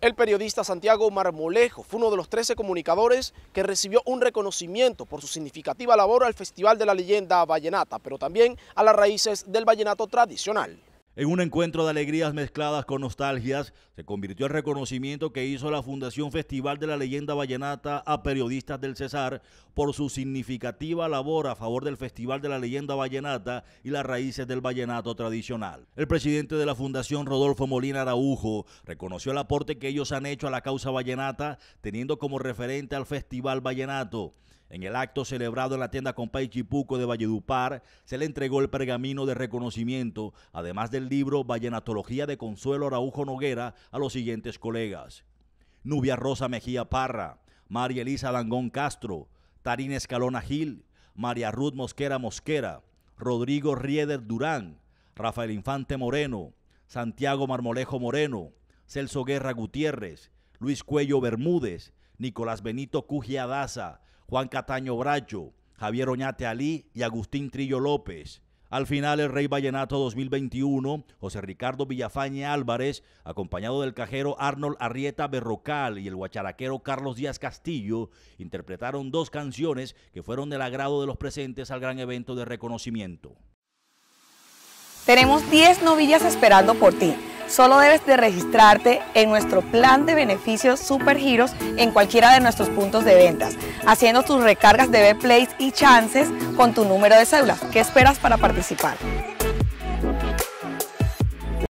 El periodista Santiago Marmolejo fue uno de los 13 comunicadores que recibió un reconocimiento por su significativa labor al Festival de la Leyenda Vallenata, pero también a las raíces del vallenato tradicional. En un encuentro de alegrías mezcladas con nostalgias, se convirtió el reconocimiento que hizo la Fundación Festival de la Leyenda Vallenata a periodistas del Cesar por su significativa labor a favor del Festival de la Leyenda Vallenata y las raíces del vallenato tradicional. El presidente de la Fundación, Rodolfo Molina Araujo, reconoció el aporte que ellos han hecho a la causa vallenata, teniendo como referente al Festival Vallenato. En el acto celebrado en la tienda Compay Chipuco de Valledupar, se le entregó el pergamino de reconocimiento, además del libro Vallenatología de Consuelo Araujo Noguera, a los siguientes colegas. Nubia Rosa Mejía Parra, María Elisa Langón Castro, Tarín Escalona Gil, María Ruth Mosquera Mosquera, Rodrigo Rieder Durán, Rafael Infante Moreno, Santiago Marmolejo Moreno, Celso Guerra Gutiérrez, Luis Cuello Bermúdez, Nicolás Benito Cugia Daza, Juan Cataño Bracho, Javier Oñate Alí y Agustín Trillo López. Al final, el Rey Vallenato 2021, José Ricardo Villafañe Álvarez, acompañado del cajero Arnold Arrieta Berrocal y el guacharaquero Carlos Díaz Castillo, interpretaron dos canciones que fueron del agrado de los presentes al gran evento de reconocimiento. Tenemos 10 novillas esperando por ti. Solo debes de registrarte en nuestro plan de beneficios Supergiros en cualquiera de nuestros puntos de ventas, haciendo tus recargas de B-Plays y Chances con tu número de cédula. ¿Qué esperas para participar?